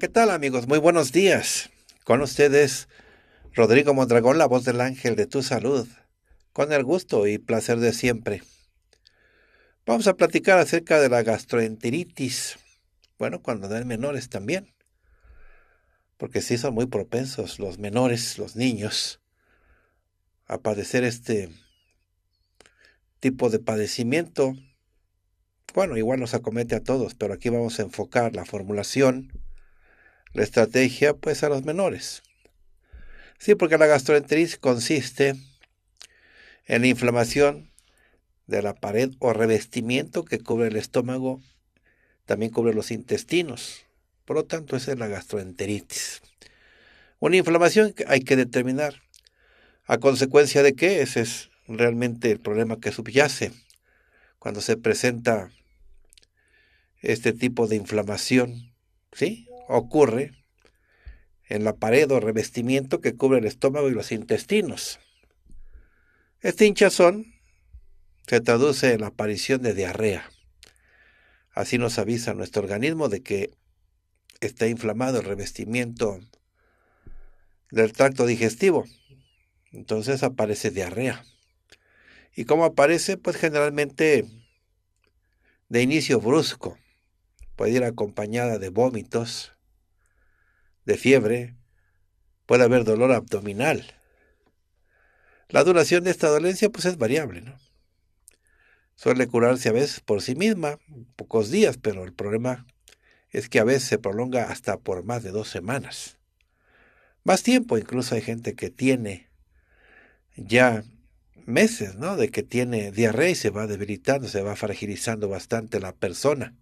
¿qué tal amigos? Muy buenos días. Con ustedes, Rodrigo Mondragón, la voz del ángel de tu salud, con el gusto y placer de siempre. Vamos a platicar acerca de la gastroenteritis, bueno, cuando hay menores también, porque sí son muy propensos los menores, los niños, a padecer este tipo de padecimiento. Bueno, igual nos acomete a todos, pero aquí vamos a enfocar la formulación la estrategia pues a los menores. Sí, porque la gastroenteritis consiste en la inflamación de la pared o revestimiento que cubre el estómago, también cubre los intestinos. Por lo tanto, esa es la gastroenteritis. Una inflamación que hay que determinar. ¿A consecuencia de qué? Ese es realmente el problema que subyace cuando se presenta este tipo de inflamación. ¿Sí? ocurre en la pared o revestimiento que cubre el estómago y los intestinos. Este hinchazón se traduce en la aparición de diarrea. Así nos avisa nuestro organismo de que está inflamado el revestimiento del tracto digestivo. Entonces aparece diarrea. ¿Y cómo aparece? Pues generalmente de inicio brusco puede ir acompañada de vómitos, de fiebre, puede haber dolor abdominal. La duración de esta dolencia pues es variable, Suele curarse a veces por sí misma, pocos días, pero el problema es que a veces se prolonga hasta por más de dos semanas. Más tiempo, incluso hay gente que tiene ya meses, ¿no? De que tiene diarrea y se va debilitando, se va fragilizando bastante la persona.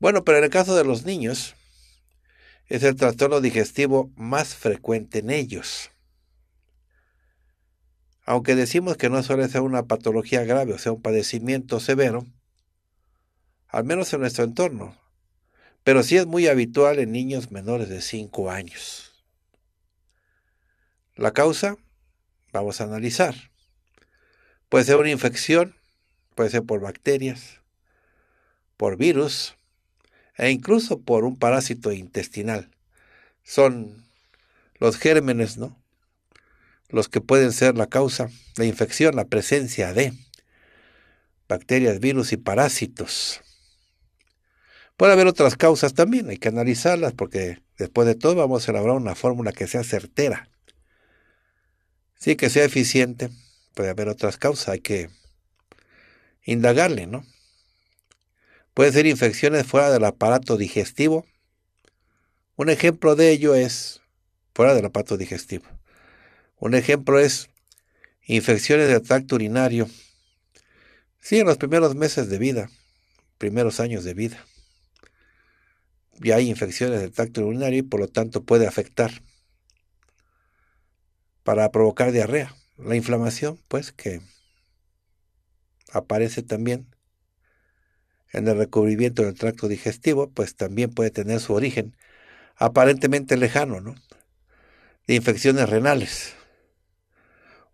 Bueno, pero en el caso de los niños, es el trastorno digestivo más frecuente en ellos. Aunque decimos que no suele ser una patología grave, o sea, un padecimiento severo, al menos en nuestro entorno, pero sí es muy habitual en niños menores de 5 años. La causa, vamos a analizar. Puede ser una infección, puede ser por bacterias, por virus, e incluso por un parásito intestinal. Son los gérmenes, ¿no? Los que pueden ser la causa de infección, la presencia de bacterias, virus y parásitos. Puede haber otras causas también, hay que analizarlas porque después de todo vamos a elaborar una fórmula que sea certera. Sí, que sea eficiente. Puede haber otras causas, hay que indagarle, ¿no? Puede ser infecciones fuera del aparato digestivo. Un ejemplo de ello es fuera del aparato digestivo. Un ejemplo es infecciones del tracto urinario. Sí, en los primeros meses de vida, primeros años de vida. Ya hay infecciones del tracto urinario y por lo tanto puede afectar para provocar diarrea. La inflamación, pues, que aparece también en el recubrimiento del tracto digestivo, pues también puede tener su origen aparentemente lejano, ¿no? De infecciones renales.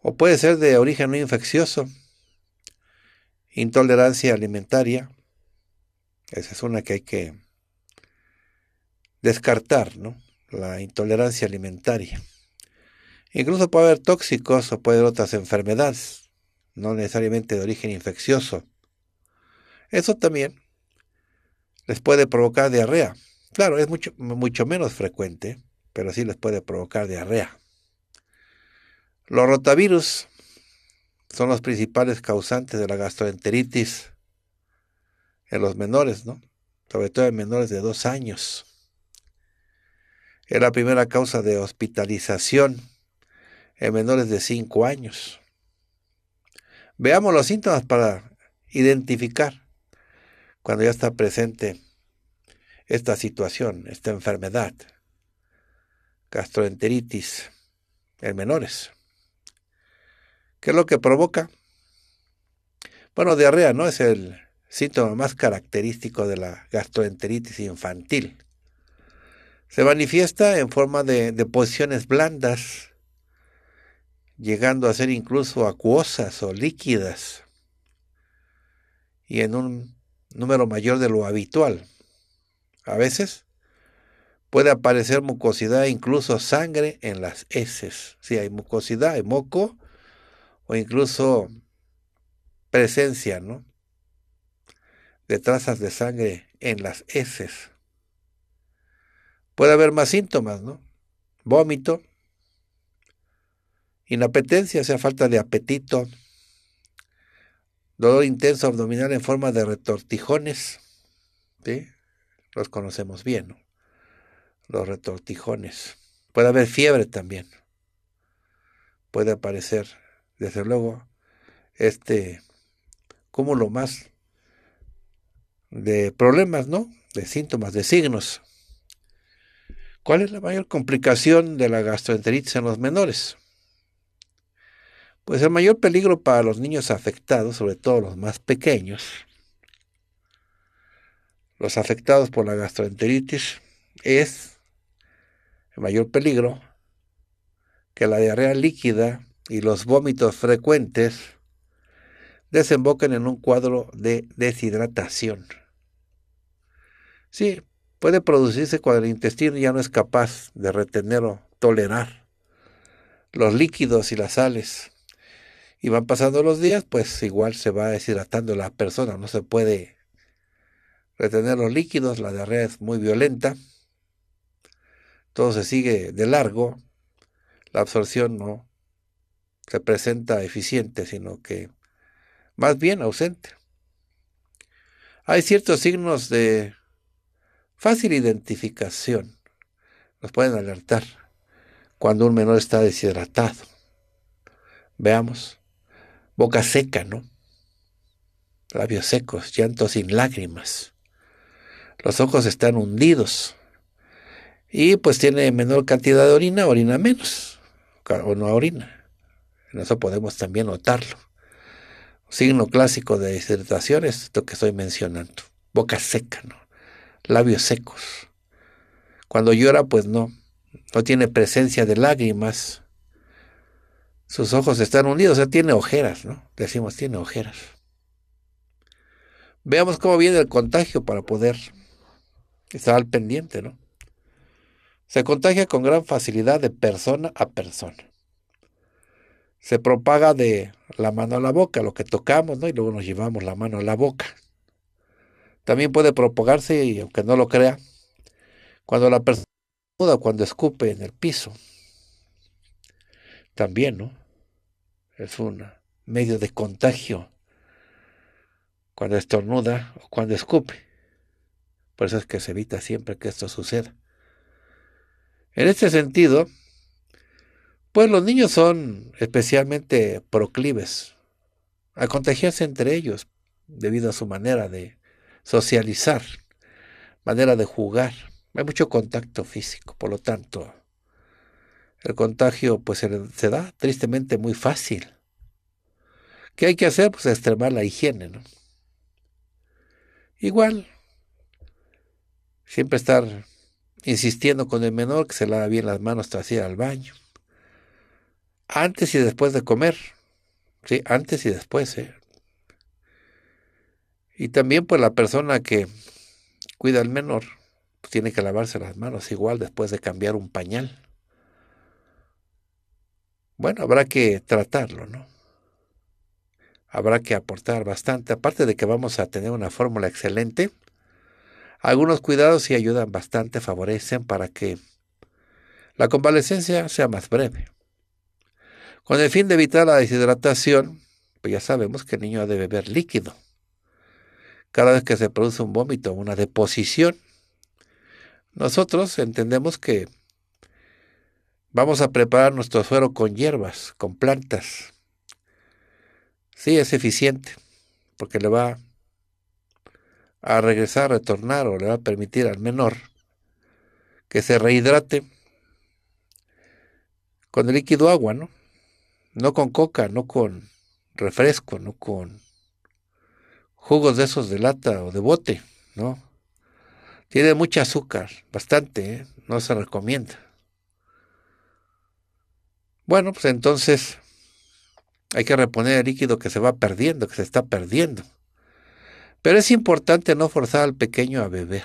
O puede ser de origen no infeccioso, intolerancia alimentaria. Esa es una que hay que descartar, ¿no? La intolerancia alimentaria. Incluso puede haber tóxicos o puede haber otras enfermedades, no necesariamente de origen infeccioso eso también les puede provocar diarrea. Claro, es mucho, mucho menos frecuente, pero sí les puede provocar diarrea. Los rotavirus son los principales causantes de la gastroenteritis en los menores, ¿no? Sobre todo en menores de dos años. Es la primera causa de hospitalización en menores de cinco años. Veamos los síntomas para identificar cuando ya está presente esta situación, esta enfermedad, gastroenteritis en menores. ¿Qué es lo que provoca? Bueno, diarrea no es el síntoma más característico de la gastroenteritis infantil. Se manifiesta en forma de posiciones blandas, llegando a ser incluso acuosas o líquidas, y en un número mayor de lo habitual. A veces puede aparecer mucosidad, incluso sangre en las heces. Si hay mucosidad, hay moco o incluso presencia ¿no? de trazas de sangre en las heces. Puede haber más síntomas, ¿no? Vómito, inapetencia, sea, falta de apetito, Dolor intenso abdominal en forma de retortijones. Los conocemos bien, los retortijones. Puede haber fiebre también. Puede aparecer, desde luego, este cúmulo más de problemas, ¿no? De síntomas, de signos. ¿Cuál es la mayor complicación de la gastroenteritis en los menores? Pues el mayor peligro para los niños afectados, sobre todo los más pequeños, los afectados por la gastroenteritis, es el mayor peligro que la diarrea líquida y los vómitos frecuentes desemboquen en un cuadro de deshidratación. Sí, puede producirse cuando el intestino ya no es capaz de retener o tolerar los líquidos y las sales y van pasando los días, pues igual se va deshidratando la persona, no se puede retener los líquidos, la diarrea es muy violenta, todo se sigue de largo, la absorción no se presenta eficiente, sino que más bien ausente. Hay ciertos signos de fácil identificación, nos pueden alertar cuando un menor está deshidratado. Veamos boca seca, ¿no? Labios secos, llanto sin lágrimas. Los ojos están hundidos. Y pues tiene menor cantidad de orina, orina menos. O no orina. En eso podemos también notarlo. Signo clásico de es esto que estoy mencionando. Boca seca, ¿no? Labios secos. Cuando llora, pues no. No tiene presencia de lágrimas sus ojos están hundidos, o sea, tiene ojeras, ¿no? Decimos, tiene ojeras. Veamos cómo viene el contagio para poder estar al pendiente, ¿no? Se contagia con gran facilidad de persona a persona. Se propaga de la mano a la boca, lo que tocamos, ¿no? Y luego nos llevamos la mano a la boca. También puede propagarse, y aunque no lo crea, cuando la persona muda, cuando escupe en el piso. También, ¿no? es un medio de contagio cuando estornuda o cuando escupe. Por eso es que se evita siempre que esto suceda. En este sentido, pues los niños son especialmente proclives a contagiarse entre ellos debido a su manera de socializar, manera de jugar. Hay mucho contacto físico, por lo tanto, el contagio pues se, da tristemente muy fácil. ¿Qué hay que hacer? Pues extremar la higiene, ¿no? Igual, siempre estar insistiendo con el menor que se lave bien las manos tras ir al baño. Antes y después de comer. Sí, antes y después, ¿eh? Y también pues la persona que cuida al menor pues, tiene que lavarse las manos igual después de cambiar un pañal bueno, habrá que tratarlo, ¿no? Habrá que aportar bastante, aparte de que vamos a tener una fórmula excelente. Algunos cuidados sí ayudan bastante, favorecen para que la convalecencia sea más breve. Con el fin de evitar la deshidratación, pues ya sabemos que el niño ha de beber líquido. Cada vez que se produce un vómito, una deposición, nosotros entendemos que Vamos a preparar nuestro suero con hierbas, con plantas. Sí, es eficiente, porque le va a regresar, retornar o le va a permitir al menor que se rehidrate con el líquido agua, ¿no? No con coca, no con refresco, no con jugos de esos de lata o de bote, ¿no? Tiene mucho azúcar, bastante, ¿eh? no se recomienda. Bueno, pues entonces hay que reponer el líquido que se va perdiendo, que se está perdiendo. Pero es importante no forzar al pequeño a beber.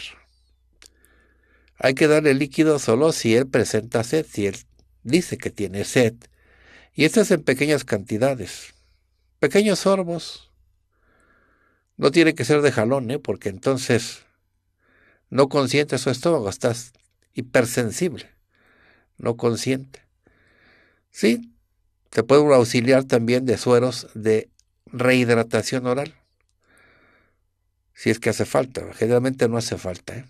Hay que darle líquido solo si él presenta sed, si él dice que tiene sed. Y esto es en pequeñas cantidades, pequeños sorbos. No tiene que ser de jalón, ¿eh? porque entonces no consiente su estómago, estás hipersensible, no consiente. Sí, se puede auxiliar también de sueros de rehidratación oral. Si es que hace falta, generalmente no hace falta. ¿eh?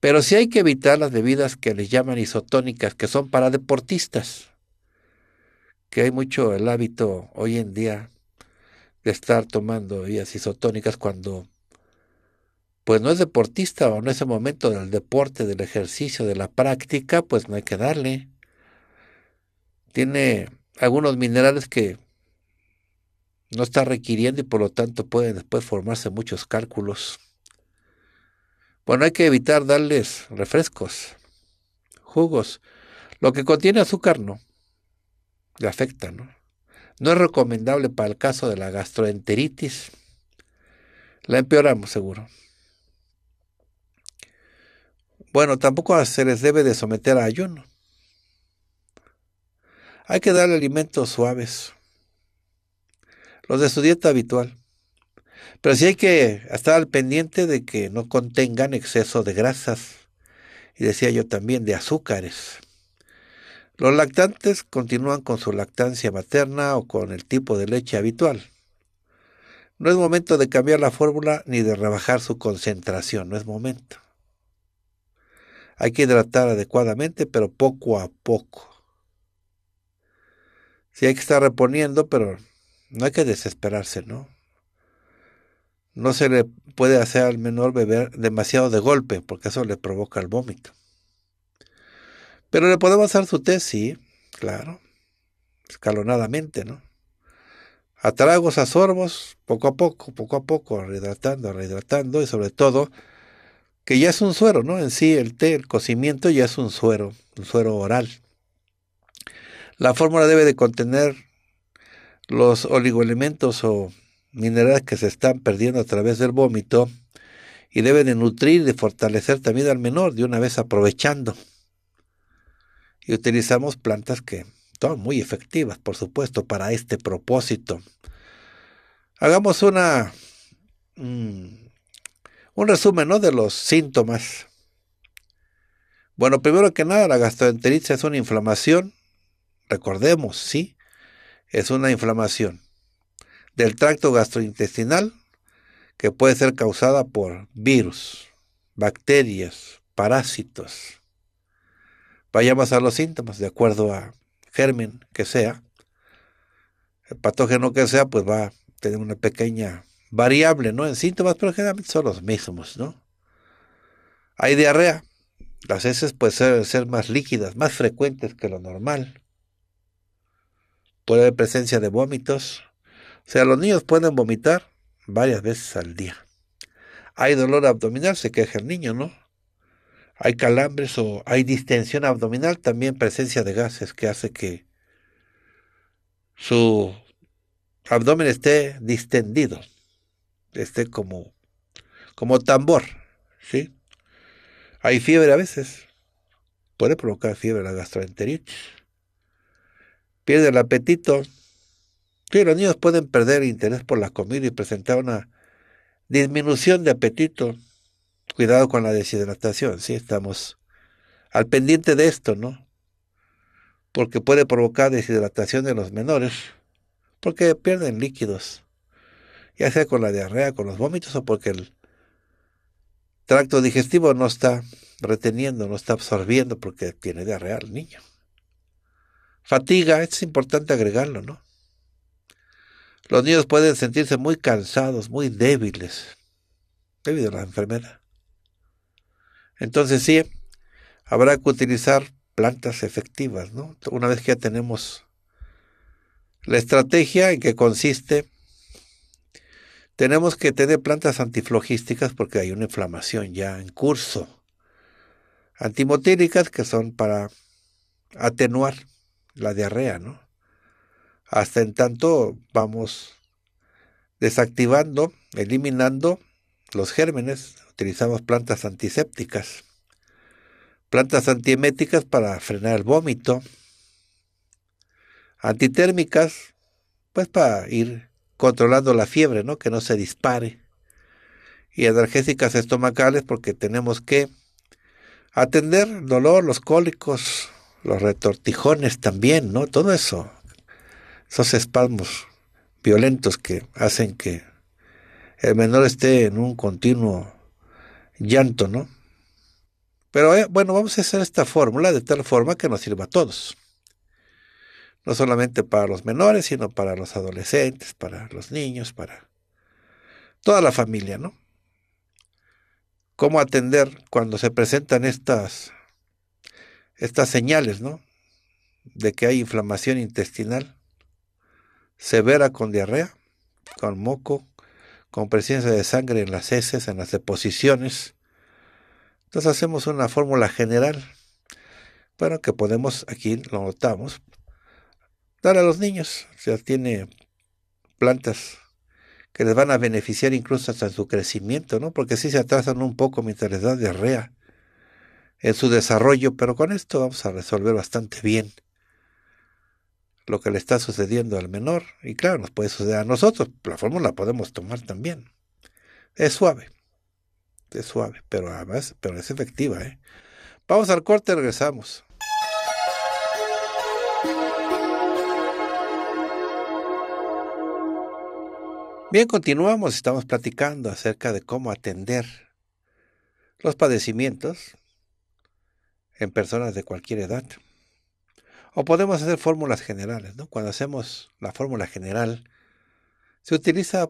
Pero sí hay que evitar las bebidas que les llaman isotónicas, que son para deportistas, que hay mucho el hábito hoy en día de estar tomando bebidas isotónicas cuando pues no es deportista o en ese momento del deporte, del ejercicio, de la práctica, pues no hay que darle tiene algunos minerales que no está requiriendo y por lo tanto pueden después formarse muchos cálculos. Bueno, hay que evitar darles refrescos, jugos. Lo que contiene azúcar no. Le afecta, ¿no? No es recomendable para el caso de la gastroenteritis. La empeoramos seguro. Bueno, tampoco se les debe de someter a ayuno. Hay que darle alimentos suaves, los de su dieta habitual. Pero sí hay que estar al pendiente de que no contengan exceso de grasas y decía yo también de azúcares. Los lactantes continúan con su lactancia materna o con el tipo de leche habitual. No es momento de cambiar la fórmula ni de rebajar su concentración, no es momento. Hay que hidratar adecuadamente, pero poco a poco. Sí hay que estar reponiendo, pero no hay que desesperarse, ¿no? No se le puede hacer al menor beber demasiado de golpe, porque eso le provoca el vómito. Pero le podemos dar su té, sí, claro, escalonadamente, ¿no? A tragos, a sorbos, poco a poco, poco a poco, rehidratando, rehidratando, y sobre todo, que ya es un suero, ¿no? En sí, el té, el cocimiento ya es un suero, un suero oral. La fórmula debe de contener los oligoelementos o minerales que se están perdiendo a través del vómito y debe de nutrir y fortalecer también al menor de una vez aprovechando. Y utilizamos plantas que son muy efectivas, por supuesto, para este propósito. Hagamos una mm, un resumen ¿no? de los síntomas. Bueno, primero que nada, la gastroenteritis es una inflamación recordemos, sí, es una inflamación del tracto gastrointestinal que puede ser causada por virus, bacterias, parásitos. Vayamos a los síntomas, de acuerdo a germen que sea, el patógeno que sea, pues va a tener una pequeña variable, ¿no? En síntomas, pero generalmente son los mismos, ¿no? Hay diarrea. Las heces pueden ser más líquidas, más frecuentes que lo normal puede haber presencia de vómitos. O sea, los niños pueden vomitar varias veces al día. Hay dolor abdominal, se queja el niño, ¿no? Hay calambres o hay distensión abdominal, también presencia de gases que hace que su abdomen esté distendido, esté como, como tambor, ¿sí? Hay fiebre a veces, puede provocar fiebre la gastroenteritis pierde el apetito. los niños pueden perder interés por la comida y presentar una disminución de apetito. Cuidado con la deshidratación, sí, estamos al pendiente de esto, ¿no? Porque puede provocar deshidratación en los menores, porque pierden líquidos, ya sea con la diarrea, con los vómitos o porque el tracto digestivo no está reteniendo, no está absorbiendo porque tiene diarrea el niño. Fatiga, es importante agregarlo, ¿no? Los niños pueden sentirse muy cansados, muy débiles, debido a la enfermedad. Entonces sí, habrá que utilizar plantas efectivas, ¿no? Una vez que ya tenemos la estrategia en que consiste, tenemos que tener plantas antiflogísticas porque hay una inflamación ya en curso. Antimotíricas que son para atenuar la diarrea, ¿no? Hasta en tanto vamos desactivando, eliminando los gérmenes, utilizamos plantas antisépticas, plantas antieméticas para frenar el vómito, antitérmicas, pues para ir controlando la fiebre, ¿no? Que no se dispare. Y analgésicas estomacales porque tenemos que atender dolor, los cólicos, los retortijones también, ¿no? Todo eso, esos espasmos violentos que hacen que el menor esté en un continuo llanto, ¿no? Pero eh, bueno, vamos a hacer esta fórmula de tal forma que nos sirva a todos. No solamente para los menores, sino para los adolescentes, para los niños, para toda la familia, ¿no? ¿Cómo atender cuando se presentan estas estas señales, ¿no? De que hay inflamación intestinal severa con diarrea, con moco, con presencia de sangre en las heces, en las deposiciones. Entonces hacemos una fórmula general, bueno que podemos, aquí lo notamos, dar a los niños. O sea, tiene plantas que les van a beneficiar incluso hasta su crecimiento, ¿no? Porque si se atrasan un poco mientras les da diarrea en su desarrollo, pero con esto vamos a resolver bastante bien lo que le está sucediendo al menor. Y claro, nos puede suceder a nosotros, la fórmula la podemos tomar también. Es suave, es suave, pero además, pero es efectiva. ¿eh? Vamos al corte, regresamos. Bien, continuamos, estamos platicando acerca de cómo atender los padecimientos en personas de cualquier edad. O podemos hacer fórmulas generales, ¿no? Cuando hacemos la fórmula general, se utiliza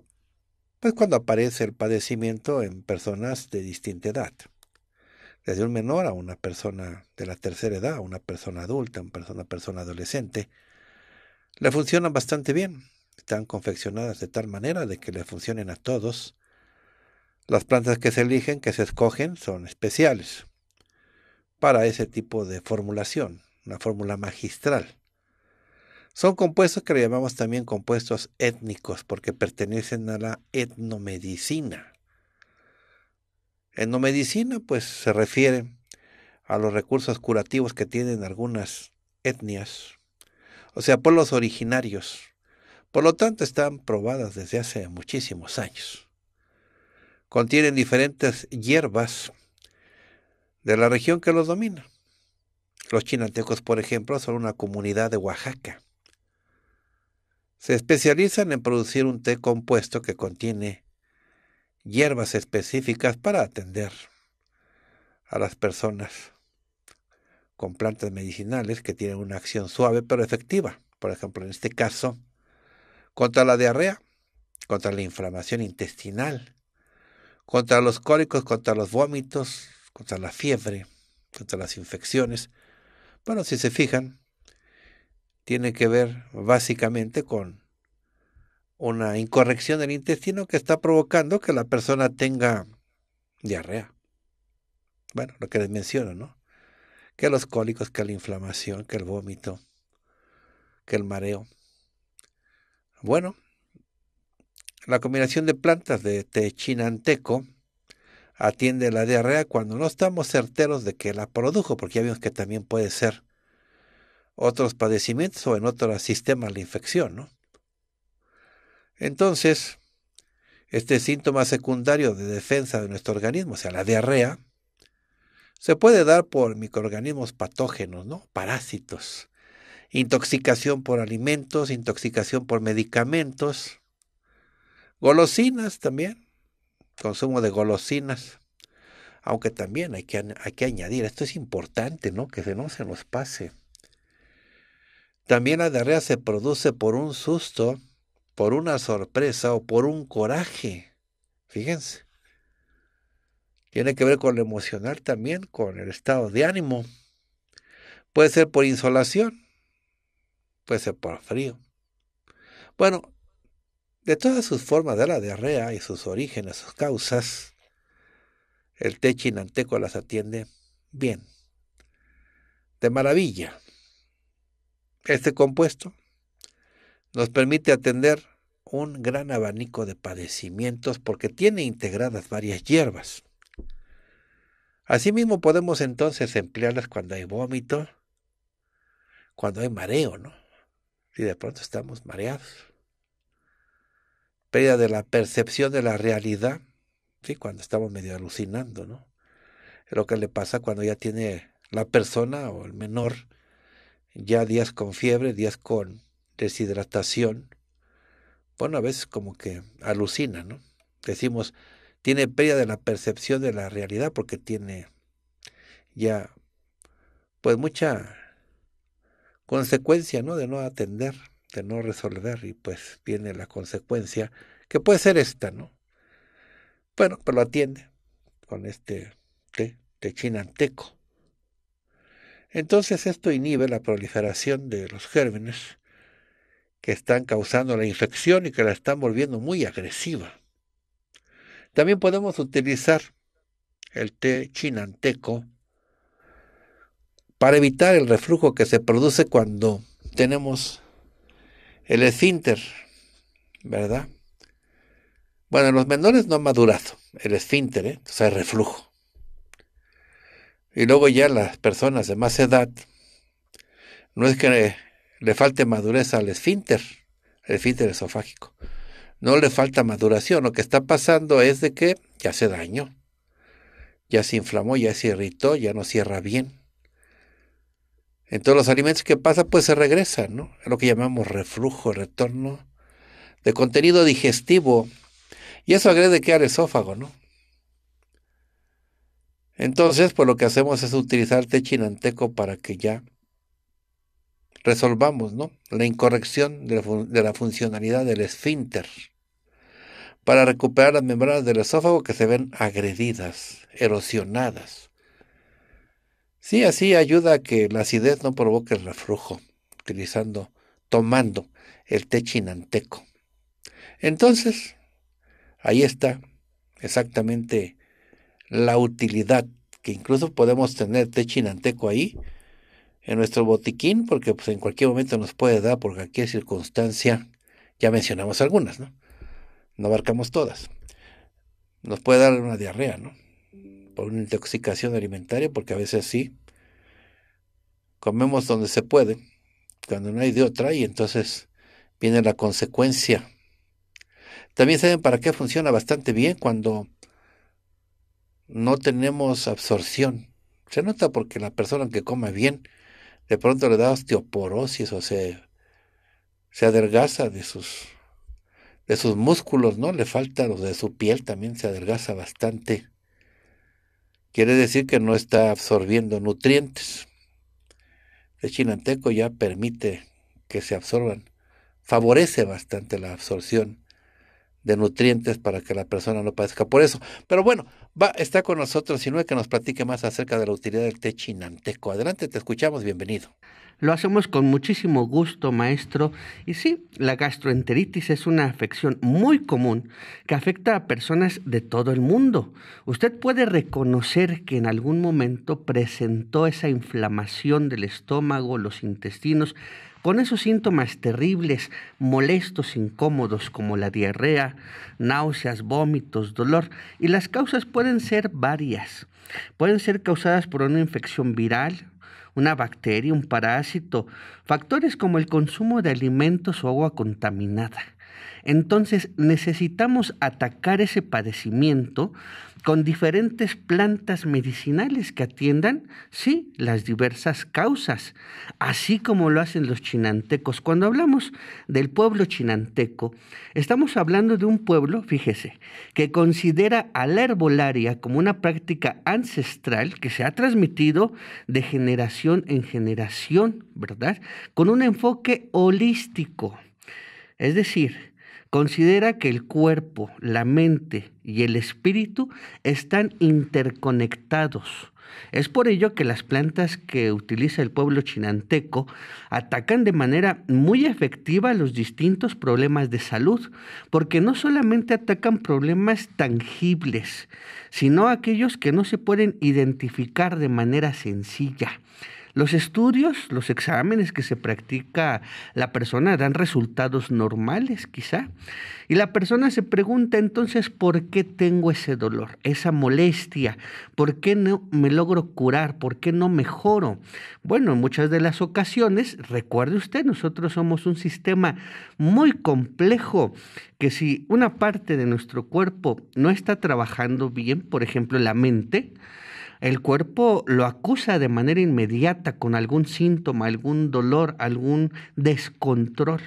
pues cuando aparece el padecimiento en personas de distinta edad. Desde un menor a una persona de la tercera edad, a una persona adulta, a una persona, persona adolescente, le funcionan bastante bien. Están confeccionadas de tal manera de que le funcionen a todos. Las plantas que se eligen, que se escogen, son especiales para ese tipo de formulación, una fórmula magistral. Son compuestos que le llamamos también compuestos étnicos porque pertenecen a la etnomedicina. Etnomedicina pues se refiere a los recursos curativos que tienen algunas etnias, o sea, pueblos originarios. Por lo tanto, están probadas desde hace muchísimos años. Contienen diferentes hierbas de la región que los domina. Los chinantecos, por ejemplo, son una comunidad de Oaxaca. Se especializan en producir un té compuesto que contiene hierbas específicas para atender a las personas con plantas medicinales que tienen una acción suave pero efectiva. Por ejemplo, en este caso, contra la diarrea, contra la inflamación intestinal, contra los cólicos, contra los vómitos, contra la fiebre, contra las infecciones. Bueno, si se fijan, tiene que ver básicamente con una incorrección del intestino que está provocando que la persona tenga diarrea. Bueno, lo que les menciono, ¿no? Que los cólicos, que la inflamación, que el vómito, que el mareo. Bueno, la combinación de plantas de chinanteco, atiende la diarrea cuando no estamos certeros de que la produjo, porque ya vimos que también puede ser otros padecimientos o en otros sistemas la infección, ¿no? Entonces, este síntoma secundario de defensa de nuestro organismo, o sea, la diarrea, se puede dar por microorganismos patógenos, ¿no? Parásitos, intoxicación por alimentos, intoxicación por medicamentos, golosinas también, consumo de golosinas, aunque también hay que, que añadir, esto es importante, ¿no? Que no se nos pase. También la diarrea se produce por un susto, por una sorpresa o por un coraje. Fíjense. Tiene que ver con lo emocional también, con el estado de ánimo. Puede ser por insolación, puede ser por frío. Bueno, de todas sus formas de la diarrea y sus orígenes, sus causas, el té chinanteco las atiende bien, de maravilla. Este compuesto nos permite atender un gran abanico de padecimientos porque tiene integradas varias hierbas. Asimismo podemos entonces emplearlas cuando hay vómito, cuando hay mareo, ¿no? Si de pronto estamos mareados pérdida de la percepción de la realidad, ¿sí? cuando estamos medio alucinando, ¿no? lo que le pasa cuando ya tiene la persona o el menor ya días con fiebre, días con deshidratación. Bueno, a veces como que alucina, ¿no? Decimos, tiene pérdida de la percepción de la realidad porque tiene ya pues mucha consecuencia, ¿no? De no atender de no resolver y pues viene la consecuencia que puede ser esta, ¿no? Bueno, pero pues, lo atiende con este té, té chinanteco. Entonces esto inhibe la proliferación de los gérmenes que están causando la infección y que la están volviendo muy agresiva. También podemos utilizar el té chinanteco para evitar el reflujo que se produce cuando tenemos el esfínter, ¿verdad? Bueno, en los menores no ha madurado el esfínter, ¿eh? o sea, el reflujo. Y luego ya las personas de más edad, no es que le, le falte madurez al esfínter, el esfínter esofágico, no le falta maduración, lo que está pasando es de que ya se dañó, ya se inflamó, ya se irritó, ya no cierra bien. Entonces los alimentos que pasan pues se regresan, ¿no? Es lo que llamamos reflujo, retorno de contenido digestivo. Y eso agrede que al esófago, ¿no? Entonces, pues lo que hacemos es utilizar té chinanteco para que ya resolvamos, ¿no? La incorrección de la funcionalidad del esfínter para recuperar las membranas del esófago que se ven agredidas, erosionadas. Sí, así ayuda a que la acidez no provoque el reflujo, utilizando, tomando el té chinanteco. Entonces, ahí está exactamente la utilidad que incluso podemos tener té chinanteco ahí en nuestro botiquín porque pues, en cualquier momento nos puede dar por cualquier circunstancia. Ya mencionamos algunas, ¿no? No abarcamos todas. Nos puede dar una diarrea, ¿no? por una intoxicación alimentaria, porque a veces sí, comemos donde se puede, cuando no hay de otra, y entonces viene la consecuencia. También saben para qué funciona bastante bien cuando no tenemos absorción. Se nota porque la persona que come bien, de pronto le da osteoporosis o se, se adelgaza de sus, de sus músculos, ¿no? Le falta los de su piel, también se adelgaza bastante. Quiere decir que no está absorbiendo nutrientes. El chinanteco ya permite que se absorban, favorece bastante la absorción de nutrientes para que la persona no padezca por eso. Pero bueno, va, está con nosotros hay que nos platique más acerca de la utilidad del té chinanteco. Adelante, te escuchamos, bienvenido. Lo hacemos con muchísimo gusto, maestro. Y sí, la gastroenteritis es una afección muy común que afecta a personas de todo el mundo. Usted puede reconocer que en algún momento presentó esa inflamación del estómago, los intestinos, con esos síntomas terribles, molestos, incómodos como la diarrea, náuseas, vómitos, dolor, y las causas pueden ser varias. Pueden ser causadas por una infección viral, una bacteria, un parásito, factores como el consumo de alimentos o agua contaminada. Entonces necesitamos atacar ese padecimiento con diferentes plantas medicinales que atiendan, sí, las diversas causas, así como lo hacen los chinantecos. Cuando hablamos del pueblo chinanteco, estamos hablando de un pueblo, fíjese, que considera a la herbolaria como una práctica ancestral que se ha transmitido de generación en generación, ¿verdad? Con un enfoque holístico. Es decir, considera que el cuerpo, la mente y el espíritu están interconectados. Es por ello que las plantas que utiliza el pueblo chinanteco atacan de manera muy efectiva los distintos problemas de salud, porque no solamente atacan problemas tangibles, sino aquellos que no se pueden identificar de manera sencilla. Los estudios, los exámenes que se practica la persona dan resultados normales quizá. Y la persona se pregunta entonces, ¿por qué tengo ese dolor, esa molestia? ¿Por qué no me logro curar? ¿Por qué no mejoro? Bueno, en muchas de las ocasiones, recuerde usted, nosotros somos un sistema muy complejo que si una parte de nuestro cuerpo no está trabajando bien, por ejemplo la mente, el cuerpo lo acusa de manera inmediata con algún síntoma, algún dolor, algún descontrol.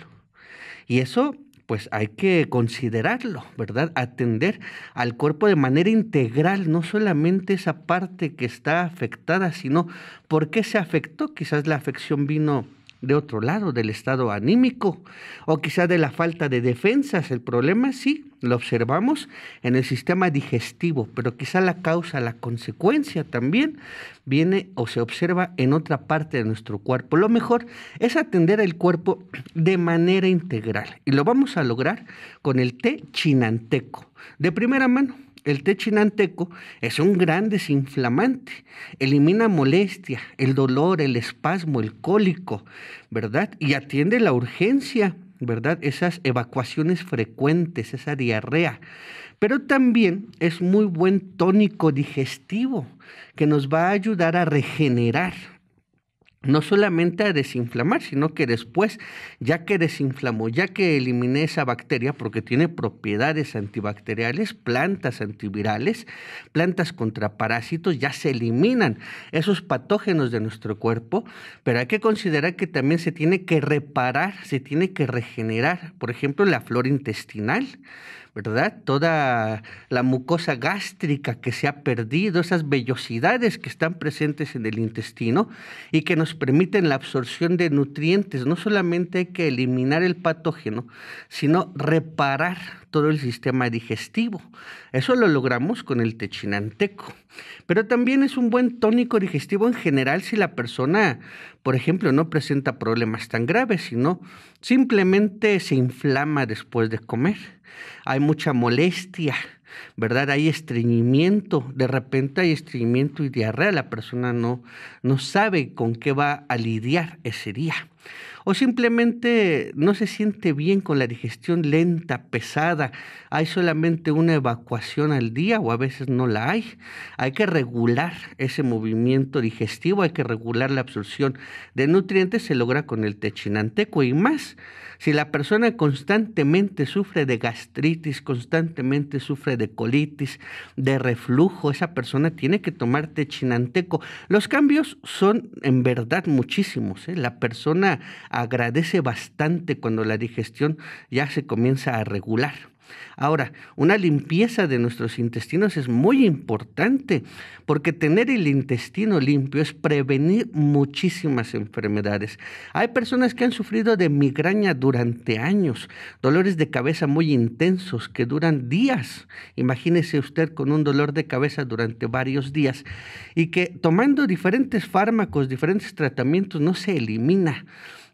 Y eso pues hay que considerarlo, ¿verdad? Atender al cuerpo de manera integral, no solamente esa parte que está afectada, sino por qué se afectó. Quizás la afección vino de otro lado, del estado anímico o quizá de la falta de defensas. El problema sí, lo observamos en el sistema digestivo, pero quizá la causa, la consecuencia también viene o se observa en otra parte de nuestro cuerpo. Lo mejor es atender el cuerpo de manera integral y lo vamos a lograr con el té chinanteco, de primera mano el té chinanteco es un gran desinflamante, elimina molestia, el dolor, el espasmo, el cólico, ¿verdad? Y atiende la urgencia, ¿verdad? Esas evacuaciones frecuentes, esa diarrea. Pero también es muy buen tónico digestivo que nos va a ayudar a regenerar, no solamente a desinflamar, sino que después, ya que desinflamó, ya que eliminé esa bacteria, porque tiene propiedades antibacteriales, plantas antivirales, plantas contra parásitos, ya se eliminan esos patógenos de nuestro cuerpo, pero hay que considerar que también se tiene que reparar, se tiene que regenerar, por ejemplo, la flora intestinal Toda la mucosa gástrica que se ha perdido, esas vellosidades que están presentes en el intestino y que nos permiten la absorción de nutrientes. No solamente hay que eliminar el patógeno, sino reparar todo el sistema digestivo. Eso lo logramos con el techinanteco. Pero también es un buen tónico digestivo en general si la persona, por ejemplo, no presenta problemas tan graves, sino simplemente se inflama después de comer hay mucha molestia, ¿verdad? Hay estreñimiento, de repente hay estreñimiento y diarrea, la persona no, no sabe con qué va a lidiar ese día o simplemente no se siente bien con la digestión lenta, pesada, hay solamente una evacuación al día o a veces no la hay. Hay que regular ese movimiento digestivo, hay que regular la absorción de nutrientes, se logra con el techinanteco y más. Si la persona constantemente sufre de gastritis, constantemente sufre de colitis, de reflujo, esa persona tiene que tomar techinanteco. Los cambios son en verdad muchísimos. ¿eh? La persona agradece bastante cuando la digestión ya se comienza a regular. Ahora, una limpieza de nuestros intestinos es muy importante porque tener el intestino limpio es prevenir muchísimas enfermedades. Hay personas que han sufrido de migraña durante años, dolores de cabeza muy intensos que duran días. Imagínese usted con un dolor de cabeza durante varios días y que tomando diferentes fármacos, diferentes tratamientos no se elimina.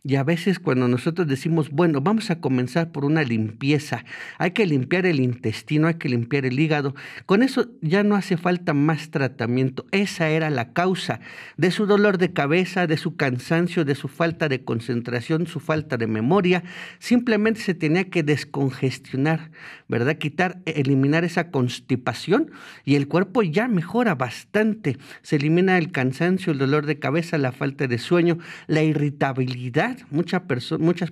Y a veces cuando nosotros decimos, bueno, vamos a comenzar por una limpieza, hay que limpiar el intestino, hay que limpiar el hígado, con eso ya no hace falta más tratamiento. Esa era la causa de su dolor de cabeza, de su cansancio, de su falta de concentración, su falta de memoria. Simplemente se tenía que descongestionar, ¿verdad? Quitar, e, eliminar esa constipación y el cuerpo ya mejora bastante. Se elimina el cansancio, el dolor de cabeza, la falta de sueño, la irritabilidad muchas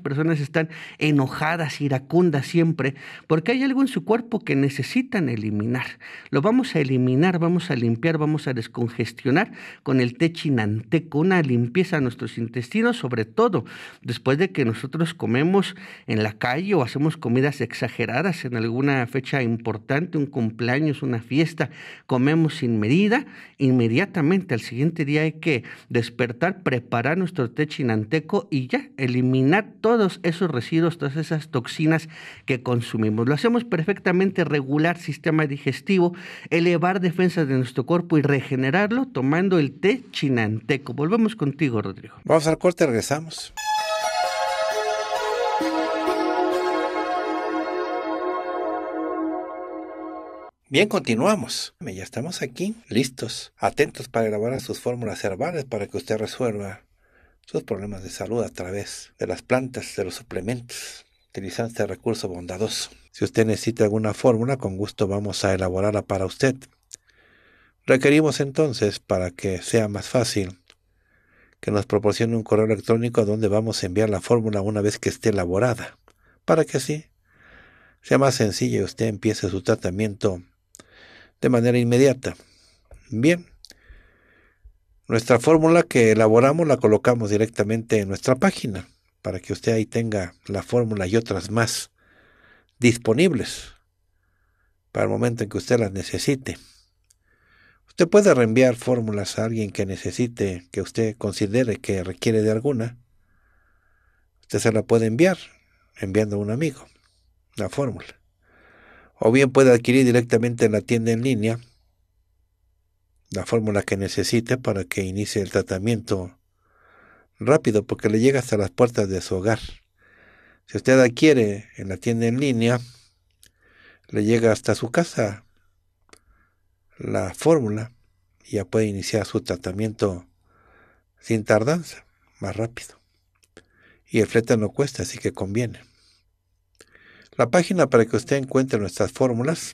personas están enojadas, iracundas siempre, porque hay algo en su cuerpo que necesitan eliminar. Lo vamos a eliminar, vamos a limpiar, vamos a descongestionar con el té chinanteco, una limpieza a nuestros intestinos, sobre todo después de que nosotros comemos en la calle o hacemos comidas exageradas en alguna fecha importante, un cumpleaños, una fiesta, comemos sin medida, inmediatamente al siguiente día hay que despertar, preparar nuestro té chinanteco y eliminar todos esos residuos, todas esas toxinas que consumimos. Lo hacemos perfectamente regular sistema digestivo, elevar defensas de nuestro cuerpo y regenerarlo tomando el té chinanteco. Volvemos contigo, Rodrigo. Vamos al corte, regresamos. Bien, continuamos. Ya estamos aquí, listos, atentos para grabar sus fórmulas herbales para que usted resuelva sus problemas de salud a través de las plantas, de los suplementos, utilizando este recurso bondadoso. Si usted necesita alguna fórmula, con gusto vamos a elaborarla para usted. Requerimos entonces, para que sea más fácil, que nos proporcione un correo electrónico a donde vamos a enviar la fórmula una vez que esté elaborada, para que así sea más sencilla y usted empiece su tratamiento de manera inmediata. Bien, nuestra fórmula que elaboramos la colocamos directamente en nuestra página para que usted ahí tenga la fórmula y otras más disponibles para el momento en que usted las necesite. Usted puede reenviar fórmulas a alguien que necesite, que usted considere que requiere de alguna. Usted se la puede enviar enviando a un amigo la fórmula. O bien puede adquirir directamente en la tienda en línea la fórmula que necesite para que inicie el tratamiento rápido porque le llega hasta las puertas de su hogar. Si usted adquiere en la tienda en línea, le llega hasta su casa la fórmula y ya puede iniciar su tratamiento sin tardanza, más rápido. Y el flete no cuesta, así que conviene. La página para que usted encuentre nuestras fórmulas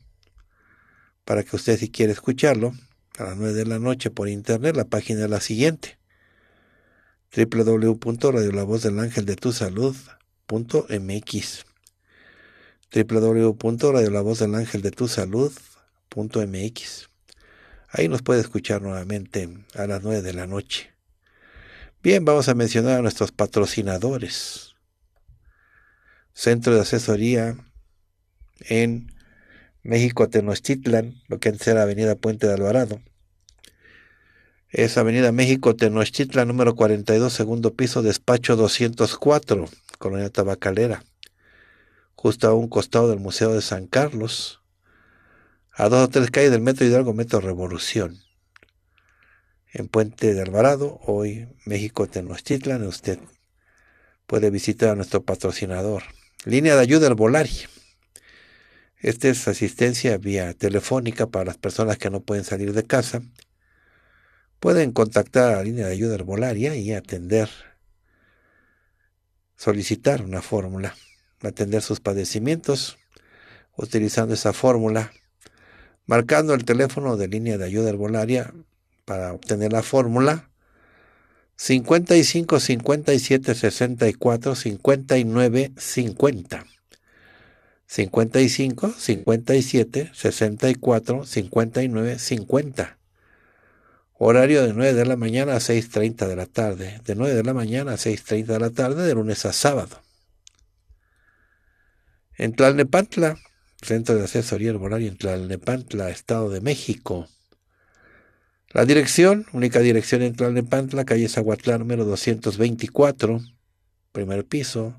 para que usted si quiere escucharlo, a las 9 de la noche por internet, la página es la siguiente, www.radiolavozdelangeldetusalud.mx www.radiolavozdelangeldetusalud.mx Ahí nos puede escuchar nuevamente a las 9 de la noche. Bien, vamos a mencionar a nuestros patrocinadores. Centro de asesoría en México Tenochtitlan, lo que antes era Avenida Puente de Alvarado. Es Avenida México Tenochtitlan número 42, segundo piso, despacho 204, Colonia Tabacalera, justo a un costado del Museo de San Carlos, a dos o tres calles del Metro Hidalgo, Metro Revolución. En Puente de Alvarado, hoy México Tenochtitlan, usted puede visitar a nuestro patrocinador. Línea de ayuda al volar. Esta es asistencia vía telefónica para las personas que no pueden salir de casa. Pueden contactar a la línea de ayuda herbolaria y atender, solicitar una fórmula, atender sus padecimientos utilizando esa fórmula, marcando el teléfono de línea de ayuda herbolaria para obtener la fórmula 55 57 64 59 50. 55, 57, 64, 59, 50. Horario de 9 de la mañana a 6.30 de la tarde. De 9 de la mañana a 6.30 de la tarde de lunes a sábado. En Tlalnepantla, Centro de Asesoría Herbolaria en Tlalnepantla, Estado de México. La dirección, única dirección en Tlalnepantla, calle Zaguatlán número 224, primer piso,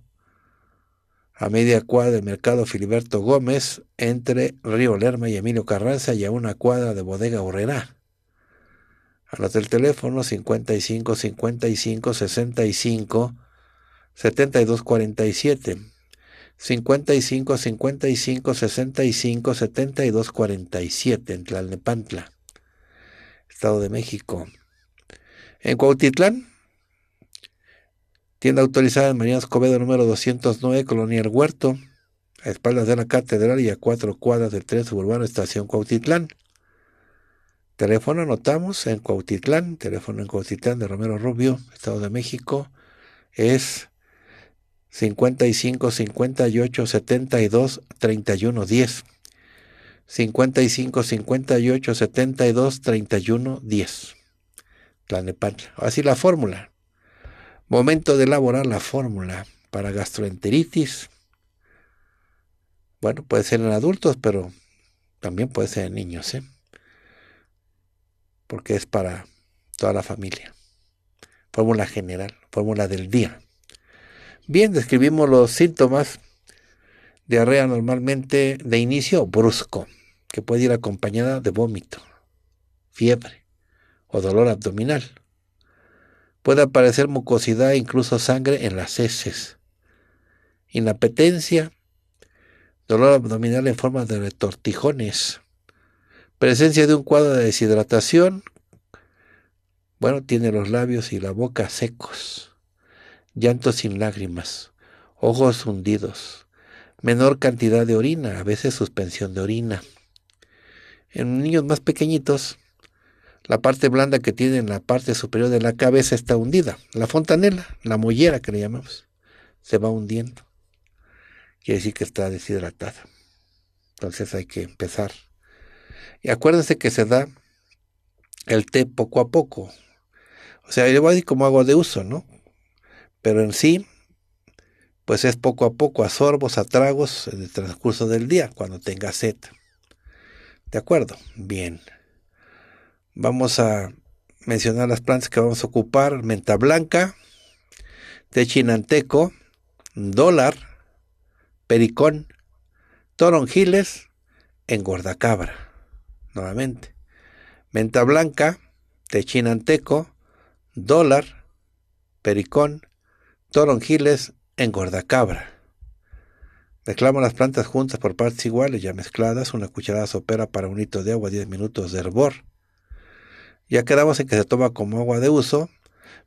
a media cuadra del mercado Filiberto Gómez, entre Río Lerma y Emilio Carranza, y a una cuadra de Bodega Urrera. Anota del teléfono 55 55 65 72 47. 55 55 65 72 47 en Tlalnepantla, Estado de México. En Cuautitlán, Tienda autorizada en María Escobedo número 209, Colonia El Huerto, a espaldas de la catedral y a cuatro cuadras del tren suburbano Estación Cuautitlán. Teléfono anotamos en Cuautitlán, teléfono en Cuautitlán de Romero Rubio, Estado de México, es 55 58 72 31 10. 55 58 72 31 10. pan Así la fórmula. Momento de elaborar la fórmula para gastroenteritis. Bueno, puede ser en adultos, pero también puede ser en niños, ¿eh? Porque es para toda la familia. Fórmula general, fórmula del día. Bien, describimos los síntomas. Diarrea normalmente de inicio brusco, que puede ir acompañada de vómito, fiebre o dolor abdominal Puede aparecer mucosidad e incluso sangre en las heces. Inapetencia, dolor abdominal en forma de retortijones, presencia de un cuadro de deshidratación, bueno, tiene los labios y la boca secos, llantos sin lágrimas, ojos hundidos, menor cantidad de orina, a veces suspensión de orina. En niños más pequeñitos, la parte blanda que tiene en la parte superior de la cabeza está hundida. La fontanela, la mollera que le llamamos, se va hundiendo. Quiere decir que está deshidratada. Entonces hay que empezar. Y acuérdense que se da el té poco a poco. O sea, le voy a decir como agua de uso, ¿no? Pero en sí, pues es poco a poco, a sorbos, a tragos, en el transcurso del día, cuando tenga sed. ¿De acuerdo? Bien. Vamos a mencionar las plantas que vamos a ocupar: menta blanca, techinanteco, dólar, pericón, toronjiles, engordacabra. Nuevamente, menta blanca, techinanteco, dólar, pericón, toronjiles, engordacabra. Mezclamos las plantas juntas por partes iguales, ya mezcladas, una cucharada sopera para un litro de agua, 10 minutos de hervor. Ya quedamos en que se toma como agua de uso,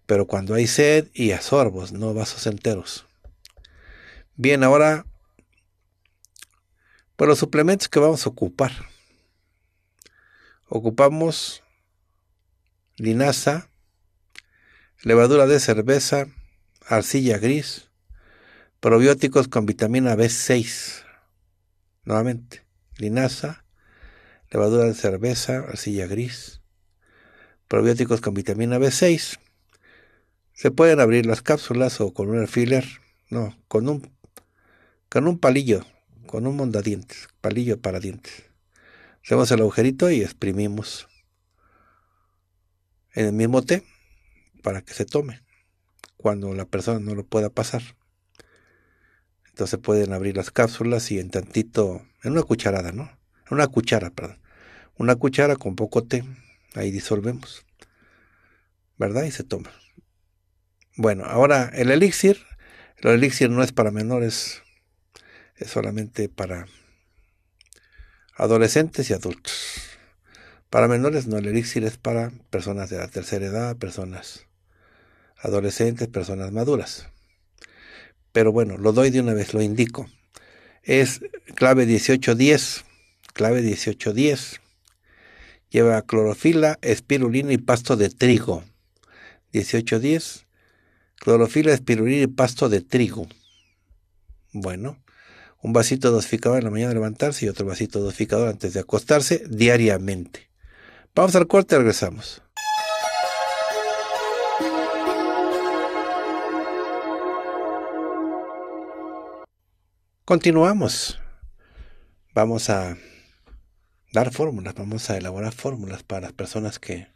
pero cuando hay sed y a sorbos, no vasos enteros. Bien, ahora, por pues, los suplementos que vamos a ocupar. Ocupamos linaza, levadura de cerveza, arcilla gris, probióticos con vitamina B6. Nuevamente, linaza, levadura de cerveza, arcilla gris, probióticos con vitamina B6. Se pueden abrir las cápsulas o con un alfiler, no, con un, con un palillo, con un mondadientes, palillo para dientes. Hacemos el agujerito y exprimimos en el mismo té para que se tome cuando la persona no lo pueda pasar. Entonces pueden abrir las cápsulas y en tantito, en una cucharada, ¿no? En una cuchara, perdón. Una cuchara con poco té, Ahí disolvemos. ¿Verdad? Y se toma. Bueno, ahora el elixir. El elixir no es para menores, es solamente para adolescentes y adultos. Para menores no, el elixir es para personas de la tercera edad, personas adolescentes, personas maduras. Pero bueno, lo doy de una vez, lo indico. Es clave 1810, clave 1810. Lleva clorofila, espirulina y pasto de trigo. 18.10. Clorofila, espirulina y pasto de trigo. Bueno, un vasito dosificador en la mañana de levantarse y otro vasito dosificador antes de acostarse diariamente. Vamos al corte, regresamos. Continuamos. Vamos a dar fórmulas, vamos a elaborar fórmulas para las personas que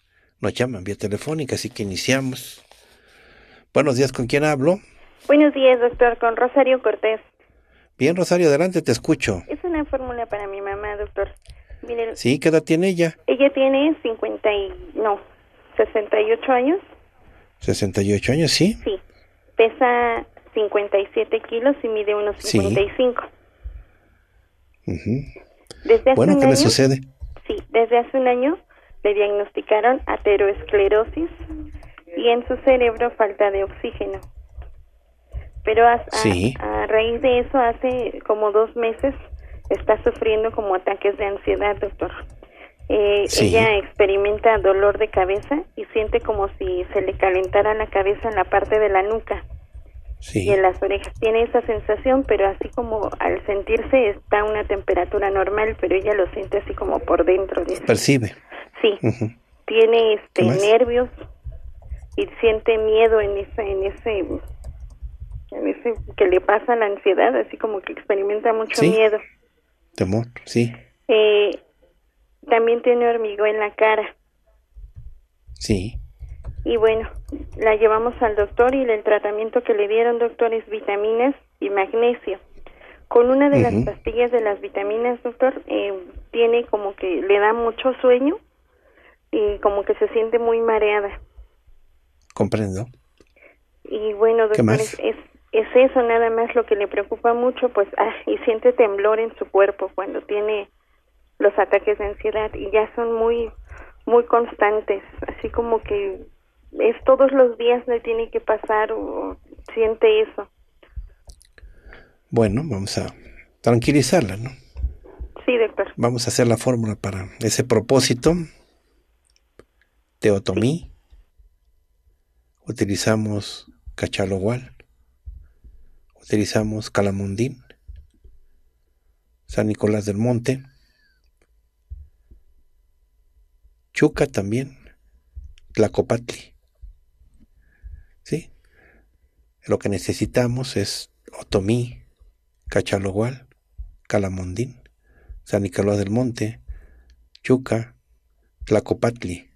nos llaman vía telefónica, así que iniciamos. Buenos días, ¿con quién hablo? Buenos días, doctor, con Rosario Cortés. Bien, Rosario, adelante, te escucho. Es una fórmula para mi mamá, doctor. sí, ¿qué edad tiene ella? Ella tiene 50 y, no, 68 años. 68 años, sí. Sí, pesa 57 kilos y mide unos 55. y bueno, ¿qué le sucede? Sí, desde hace un año le diagnosticaron ateroesclerosis y en su cerebro falta de oxígeno. Pero a, raíz de eso, hace como dos meses, está sufriendo como ataques de ansiedad, doctor. Eh, ella experimenta dolor de cabeza y siente como si se le calentara la cabeza en la parte de la nuca. Y en las orejas tiene esa sensación, pero así como al sentirse está una temperatura normal, pero ella lo siente así como por dentro. Percibe. Sí. Tiene este nervios y siente miedo en ese, en ese, en ese que le pasa la ansiedad, así como que experimenta mucho miedo. Temor, sí. Eh, también tiene hormigón en la cara. Sí y bueno, la llevamos al doctor y el tratamiento que le dieron, doctor, es vitaminas y magnesio. Con una de las pastillas de las vitaminas, doctor, eh, tiene como que le da mucho sueño y como que se siente muy mareada. Comprendo. Y bueno, doctor, es, eso nada más lo que le preocupa mucho, pues, ah, y siente temblor en su cuerpo cuando tiene los ataques de ansiedad y ya son muy, muy constantes, así como que es todos los días le tiene que pasar o, siente eso. Bueno, vamos a tranquilizarla, ¿no? Sí, doctor. Vamos a hacer la fórmula para ese propósito. Teotomí. Utilizamos cachalogual. Utilizamos Calamundín San Nicolás del Monte. Chuca también. Tlacopatli. ¿sí? Lo que necesitamos es Otomí, Cachalogual, Calamondín, San Nicolás del Monte, Yuca, Tlacopatli.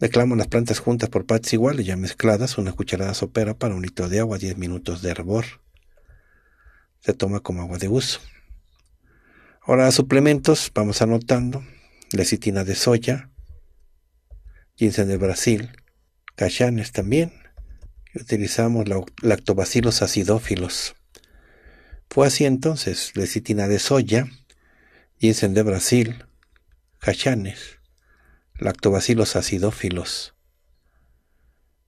reclamo las plantas juntas por partes iguales, ya mezcladas, una cucharada sopera para un litro de agua, 10 minutos de hervor. Se toma como agua de uso. Ahora, suplementos, vamos anotando: lecitina de soya, ginseng de Brasil, cachanes también. utilizamos lactobacilos acidófilos. Fue así entonces lecitina de soya, y de Brasil, cachanes, lactobacilos acidófilos.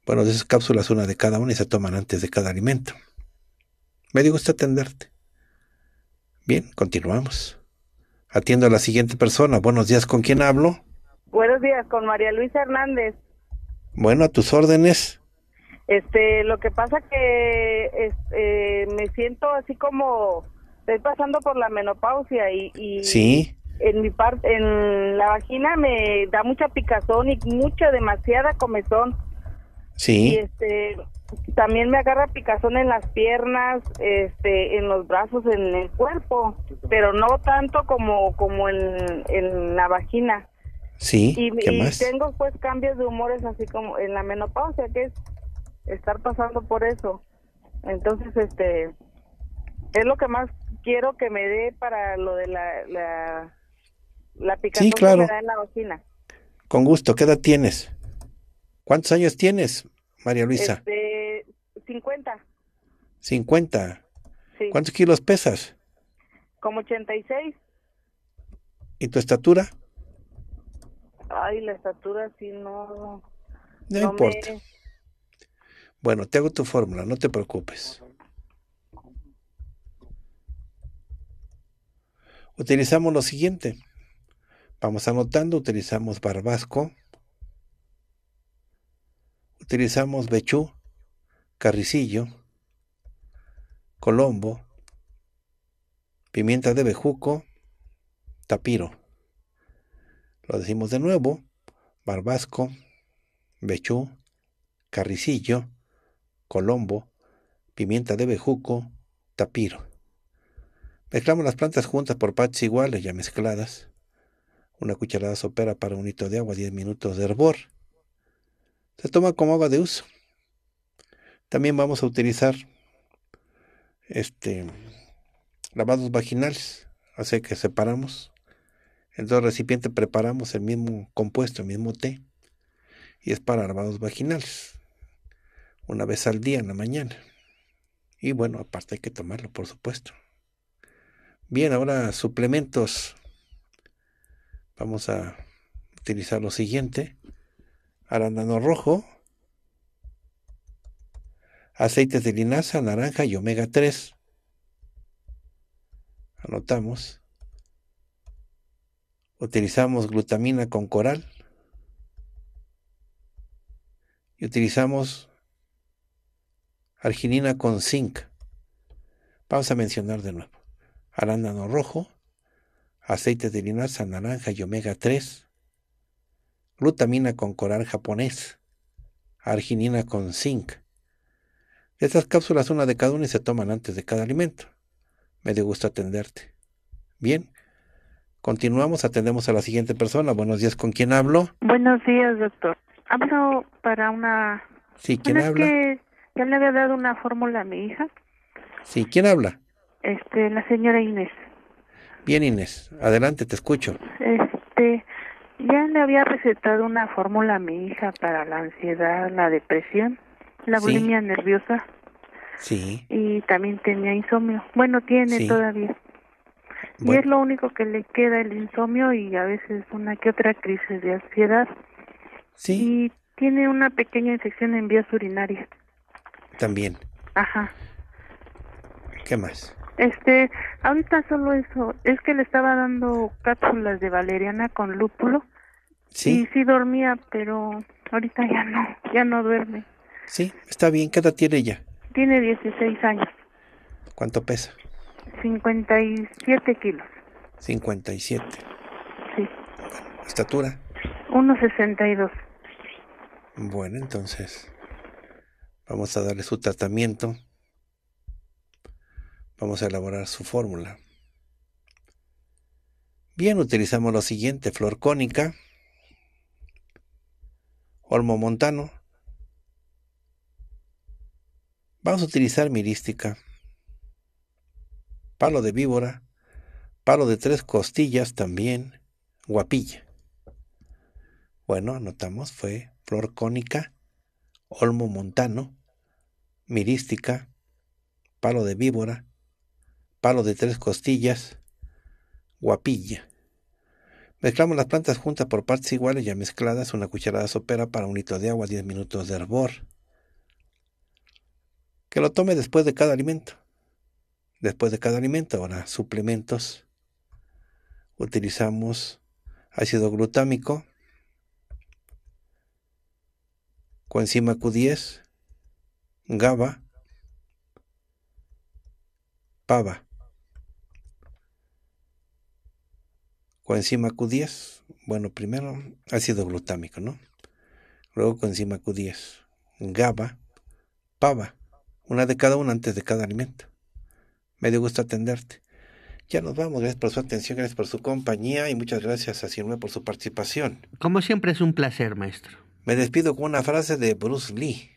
Bueno, de esas cápsulas una de cada una y se toman antes de cada alimento. Me gusto atenderte. Bien, continuamos. Atiendo a la siguiente persona. Buenos días, ¿con quién hablo? Buenos días, con María Luisa Hernández. Bueno, a tus órdenes. Este, lo que pasa que eh, me siento así como estoy pasando por la menopausia y, y en mi parte, en la vagina me da mucha picazón y mucha demasiada comezón. Sí. este, también me agarra picazón en las piernas, este, en los brazos, en el cuerpo, pero no tanto como como en, en la vagina. Sí. Y, tengo pues cambios de humores así como en la menopausia, que es estar pasando por eso. Entonces, este, es lo que más quiero que me dé para lo de la, la, la en la Con gusto, ¿qué edad tienes? ¿Cuántos años tienes, María Luisa? Este, 50. 50. ¿Cuántos kilos pesas? Como 86. ¿Y tu estatura? Ay, la estatura sí no. No, importa. Bueno, te hago tu fórmula, no te preocupes. Utilizamos lo siguiente. Vamos anotando, utilizamos barbasco, utilizamos bechú, carricillo, colombo, pimienta de bejuco, tapiro. Lo decimos de nuevo. Barbasco, Bechú, Carricillo, Colombo, Pimienta de Bejuco, Tapiro. Mezclamos las plantas juntas por partes iguales, ya mezcladas. Una cucharada sopera para un litro de agua, 10 minutos de hervor. Se toma como agua de uso. También vamos a utilizar este lavados vaginales, así que separamos en dos recipientes preparamos el mismo compuesto, el mismo té, y es para armados vaginales, una vez al día en la mañana. Y bueno, aparte hay que tomarlo, por supuesto. Bien, ahora suplementos. Vamos a utilizar lo siguiente. Arándano rojo, aceites de linaza, naranja y omega 3. Anotamos utilizamos glutamina con coral y utilizamos arginina con zinc. Vamos a mencionar de nuevo. Arándano rojo, aceite de linaza, naranja y omega 3, glutamina con coral japonés, arginina con zinc. Estas cápsulas, una de cada una, y se toman antes de cada alimento. Me gusto atenderte. Bien, Continuamos, atendemos a la siguiente persona. Buenos días, ¿con quién hablo? Buenos días, doctor. Hablo para una... Sí, ¿quién habla? que ya le había dado una fórmula a mi hija. Sí, ¿quién habla? Este, la señora Inés. Bien, Inés, adelante, te escucho. Este, ya le había recetado una fórmula a mi hija para la ansiedad, la depresión, la bulimia nerviosa. Sí. Y también tenía insomnio. Bueno, tiene sí. todavía. Y es lo único que le queda el insomnio y a veces una que otra crisis de ansiedad. Sí. Y tiene una pequeña infección en vías urinarias. También. Ajá. ¿Qué más? Este, ahorita solo eso. Es que le estaba dando cápsulas de valeriana con lúpulo. Sí. Y sí dormía, pero ahorita ya no, ya no duerme. Sí, está bien. ¿Qué edad tiene ella? Tiene 16 años. ¿Cuánto pesa? 57 kilos. 57. Sí. ¿Estatura? 1,62. Bueno, entonces vamos a darle su tratamiento. Vamos a elaborar su fórmula. Bien, utilizamos lo siguiente, flor cónica, olmo montano. Vamos a utilizar mirística palo de víbora, palo de tres costillas también, guapilla. Bueno, anotamos, fue flor cónica, olmo montano, mirística, palo de víbora, palo de tres costillas, guapilla. Mezclamos las plantas juntas por partes iguales ya mezcladas, una cucharada sopera para un litro de agua, 10 minutos de hervor. Que lo tome después de cada alimento después de cada alimento. Ahora, suplementos. Utilizamos ácido glutámico, coenzima Q10, GABA, PAVA. Coenzima Q10, bueno, primero ácido glutámico, ¿no? Luego coenzima Q10, GABA, PAVA, una de cada una antes de cada alimento. Me dio gusto atenderte. Ya nos vamos, gracias por su atención, gracias por su compañía y muchas gracias a Sirme por su participación. Como siempre es un placer, maestro. Me despido con una frase de Bruce Lee.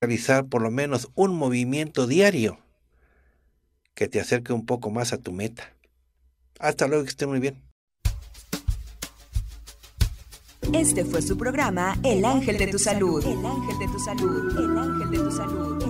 Realizar por lo menos un movimiento diario que te acerque un poco más a tu meta. Hasta luego, que estén muy bien. Este fue su programa El Ángel de tu Salud. El Ángel de tu Salud. El Ángel de tu Salud.